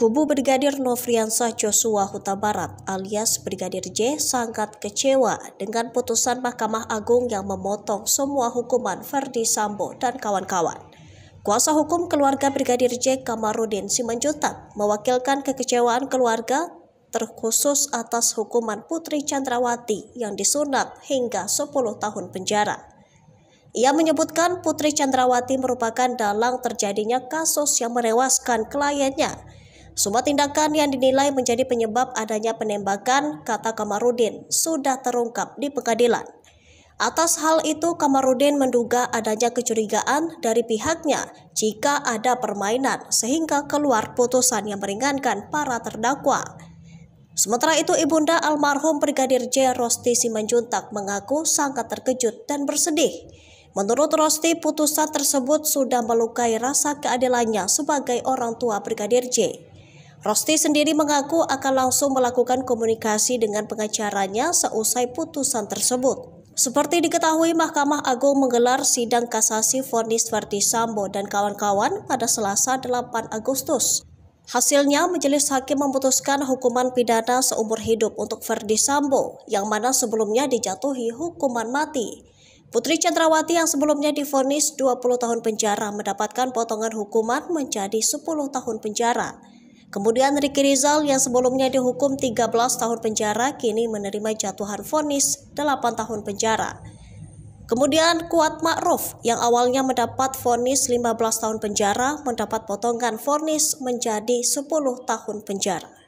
Kubu Brigadir Nofriansah Joshua Huta Barat alias Brigadir J sangat kecewa dengan putusan Mahkamah Agung yang memotong semua hukuman Ferdi Sambo dan kawan-kawan. Kuasa hukum keluarga Brigadir J Kamarudin Simanjuntak mewakilkan kekecewaan keluarga terkhusus atas hukuman Putri Chandrawati yang disunat hingga 10 tahun penjara. Ia menyebutkan Putri Chandrawati merupakan dalang terjadinya kasus yang merewaskan kliennya semua tindakan yang dinilai menjadi penyebab adanya penembakan, kata Kamarudin, sudah terungkap di pengadilan. Atas hal itu, Kamarudin menduga adanya kecurigaan dari pihaknya jika ada permainan, sehingga keluar putusan yang meringankan para terdakwa. Sementara itu, Ibunda almarhum Brigadir J. Rosti Simanjuntak mengaku sangat terkejut dan bersedih. Menurut Rosti, putusan tersebut sudah melukai rasa keadilannya sebagai orang tua Brigadir J. Rosti sendiri mengaku akan langsung melakukan komunikasi dengan pengacaranya seusai putusan tersebut. Seperti diketahui, Mahkamah Agung menggelar sidang kasasi vonis Verdi Sambo dan kawan-kawan pada Selasa 8 Agustus. Hasilnya, majelis hakim memutuskan hukuman pidana seumur hidup untuk Verdi Sambo, yang mana sebelumnya dijatuhi hukuman mati. Putri Chandrawati yang sebelumnya divonis 20 tahun penjara mendapatkan potongan hukuman menjadi 10 tahun penjara. Kemudian Ricky Rizal yang sebelumnya dihukum 13 tahun penjara kini menerima jatuhan vonis 8 tahun penjara. Kemudian Kuat Ma'ruf yang awalnya mendapat vonis 15 tahun penjara mendapat potongan vonis menjadi 10 tahun penjara.